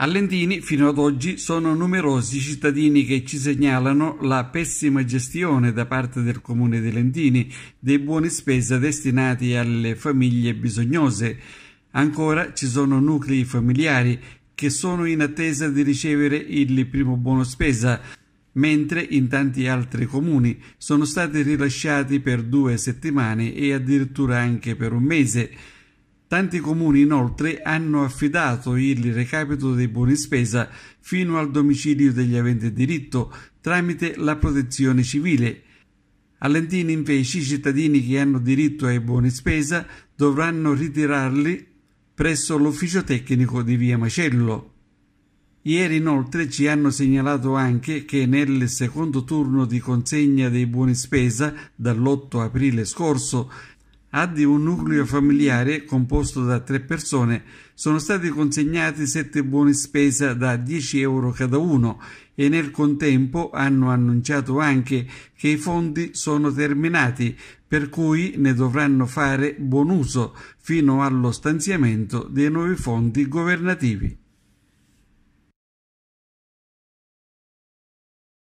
A Lentini fino ad oggi sono numerosi cittadini che ci segnalano la pessima gestione da parte del comune di Lentini dei buoni spesa destinati alle famiglie bisognose. Ancora ci sono nuclei familiari che sono in attesa di ricevere il primo buono spesa, mentre in tanti altri comuni sono stati rilasciati per due settimane e addirittura anche per un mese. Tanti comuni inoltre hanno affidato il recapito dei buoni spesa fino al domicilio degli aventi diritto tramite la protezione civile. A invece i cittadini che hanno diritto ai buoni spesa dovranno ritirarli presso l'ufficio tecnico di via Macello. Ieri inoltre ci hanno segnalato anche che nel secondo turno di consegna dei buoni spesa dall'8 aprile scorso ad un nucleo familiare composto da tre persone sono stati consegnati sette buoni spesa da 10 euro cada uno e nel contempo hanno annunciato anche che i fondi sono terminati, per cui ne dovranno fare buon uso fino allo stanziamento dei nuovi fondi governativi.